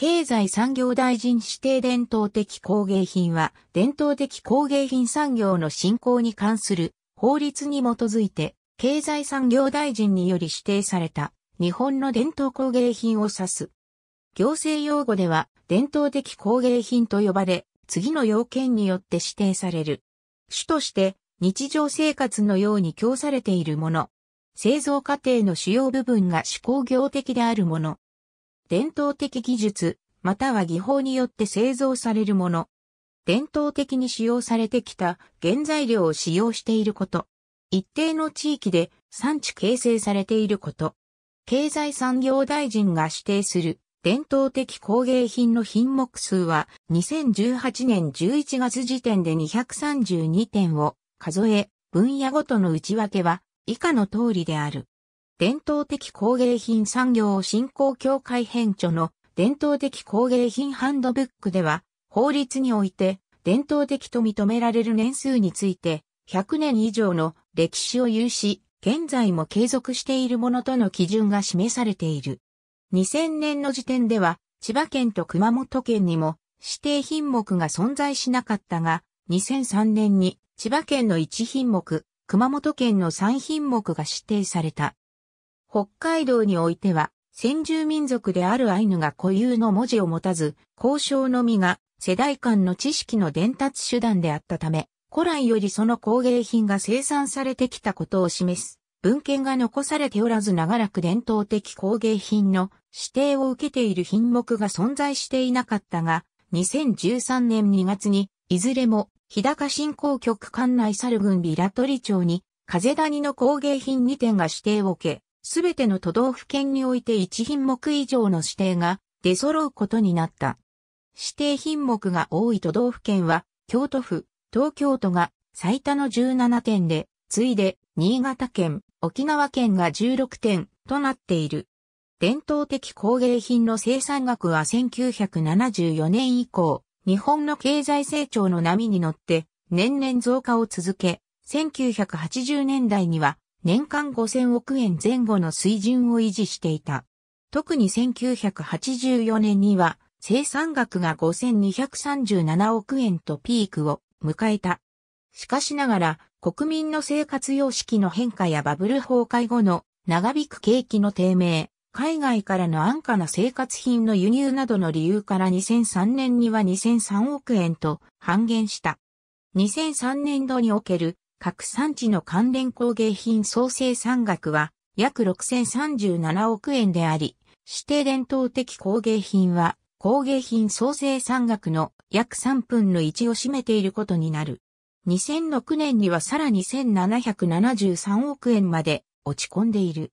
経済産業大臣指定伝統的工芸品は、伝統的工芸品産業の振興に関する法律に基づいて、経済産業大臣により指定された日本の伝統工芸品を指す。行政用語では、伝統的工芸品と呼ばれ、次の要件によって指定される。主として、日常生活のように供されているもの。製造過程の主要部分が手工業的であるもの。伝統的技術、または技法によって製造されるもの。伝統的に使用されてきた原材料を使用していること。一定の地域で産地形成されていること。経済産業大臣が指定する伝統的工芸品の品目数は2018年11月時点で232点を数え、分野ごとの内訳は以下の通りである。伝統的工芸品産業振興協会編著の伝統的工芸品ハンドブックでは、法律において伝統的と認められる年数について、100年以上の歴史を有し、現在も継続しているものとの基準が示されている。2000年の時点では、千葉県と熊本県にも指定品目が存在しなかったが、2003年に千葉県の1品目、熊本県の3品目が指定された。北海道においては、先住民族であるアイヌが固有の文字を持たず、交渉のみが世代間の知識の伝達手段であったため、古来よりその工芸品が生産されてきたことを示す。文献が残されておらず長らく伝統的工芸品の指定を受けている品目が存在していなかったが、2013年2月に、いずれも日高振興局管内猿郡ビラトリ町に、風谷の工芸品2点が指定を受け、すべての都道府県において1品目以上の指定が出揃うことになった。指定品目が多い都道府県は、京都府、東京都が最多の17点で、次いで、新潟県、沖縄県が16点となっている。伝統的工芸品の生産額は1974年以降、日本の経済成長の波に乗って、年々増加を続け、1980年代には年間5000億円前後の水準を維持していた。特に1984年には生産額が5237億円とピークを迎えた。しかしながら国民の生活様式の変化やバブル崩壊後の長引く景気の低迷、海外からの安価な生活品の輸入などの理由から2003年には2003億円と半減した。2003年度における各産地の関連工芸品総生産額は約6037億円であり、指定伝統的工芸品は工芸品総生産額の約3分の1を占めていることになる。2006年にはさらに1773億円まで落ち込んでいる。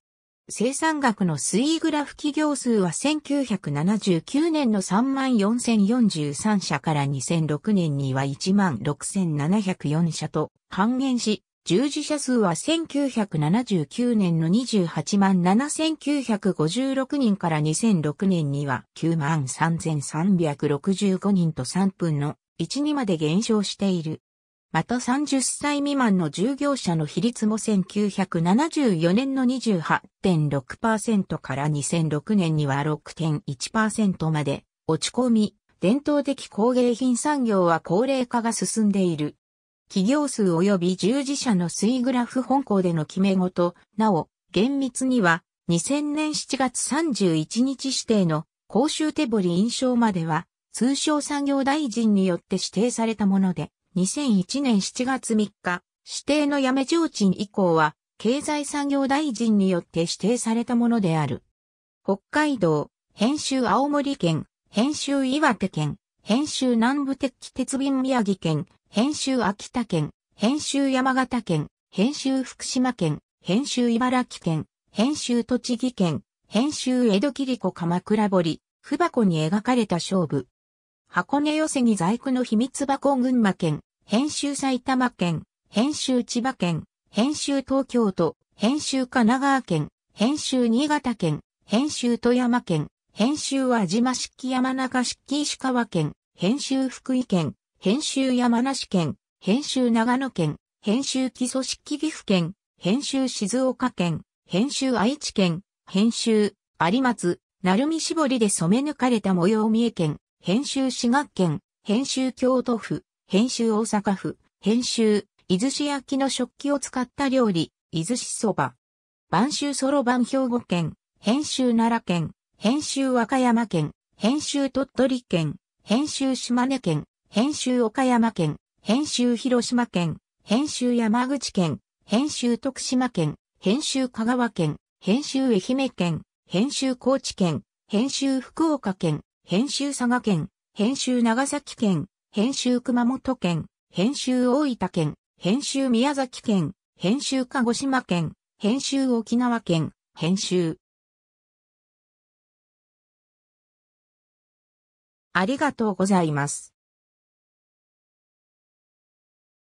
生産額の水グラフ企業数は1979年の34,043社から2006年には16,704社と半減し、従事者数は1979年の287,956人から2006年には93,365人と3分の1にまで減少している。また30歳未満の従業者の比率も1974年の28.6%から2006年には6.1%まで落ち込み、伝統的工芸品産業は高齢化が進んでいる。企業数及び従事者の水グラフ本校での決め事、なお、厳密には2000年7月31日指定の公衆手彫り印象までは通商産業大臣によって指定されたもので、2001年7月3日、指定の辞め上鎮以降は、経済産業大臣によって指定されたものである。北海道、編集青森県、編集岩手県、編集南部鉄器鉄宮城県、編集秋田県、編集山形県、編集福島県、編集茨城県、編集栃木県、編集江戸切子鎌倉堀、不箱に描かれた勝負。箱根寄せに在庫の秘密箱群馬県、編集埼玉県、編集千葉県、編集東京都、編集神奈川県、編集新潟県、編集富山県、編集輪島式山中式石川県、編集福井県、編集山梨県、編集長野県、編集基礎式岐阜県、編集静岡県、編集愛知県、編集有松、鳴海絞りで染め抜かれた模様三重県、編集滋賀県、編集京都府、編集大阪府、編集、伊豆市焼の食器を使った料理、伊豆市そば。晩州そろばん兵庫県、編集奈良県、編集和歌山県、編集鳥取県、編集島根県、編集岡山県、編集広島県、編集山口県、編集徳島県、編集香川県、編集愛媛県、編集高知県、編集福岡県、編集佐賀県、編集長崎県、編集熊本県、編集大分県、編集宮崎県、編集鹿児島県、編集沖縄県、編集。ありがとうございます。